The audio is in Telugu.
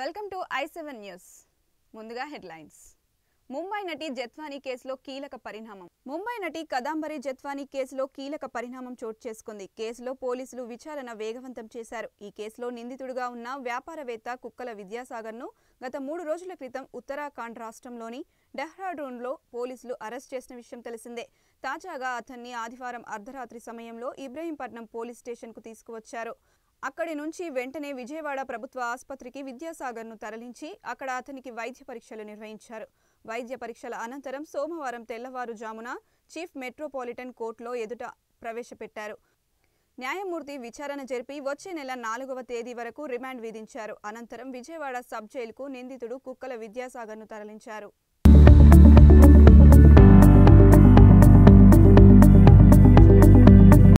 welcome to I seven news ముందుగా హెడ్లైన్స్ ముంబై నటి జత్వాని కేసులో కీలక పరిణామం ముంబై నటి కదాంబరి జత్వానీ కేసులో కీలక పరిణామం చోటు చేసుకుంది కేసులో పోలీసులు విచారణ వేగవంతం చేశారు ఈ కేసులో నిందితుడుగా ఉన్న వ్యాపారవేత్త కుక్కల విద్యాసాగర్ను గత మూడు రోజుల క్రితం ఉత్తరాఖండ్ రాష్ట్రంలోని డెహ్రాడూన్లో పోలీసులు అరెస్ట్ చేసిన విషయం తెలిసిందే తాజాగా అతన్ని ఆదివారం అర్ధరాత్రి సమయంలో ఇబ్రహీంపట్నం పోలీస్ స్టేషన్ కు తీసుకువచ్చారు అక్కడి నుంచి వెంటనే విజయవాడ ప్రభుత్వ ఆసుపత్రికి విద్యాసాగర్ను తరలించి అక్కడ అతనికి వైద్య పరీక్షలు నిర్వహించారు వైద్య పరీక్షల అనంతరం సోమవారం తెల్లవారుజామున చీఫ్ మెట్రోపాలిటన్ కోర్టులో ఎదుట ప్రవేశపెట్టారు న్యాయమూర్తి విచారణ జరిపి వచ్చే నెల నాలుగవ తేదీ వరకు రిమాండ్ విధించారు అనంతరం విజయవాడ సబ్ జైలుకు నిందితుడు కుక్కల ను తరలించారు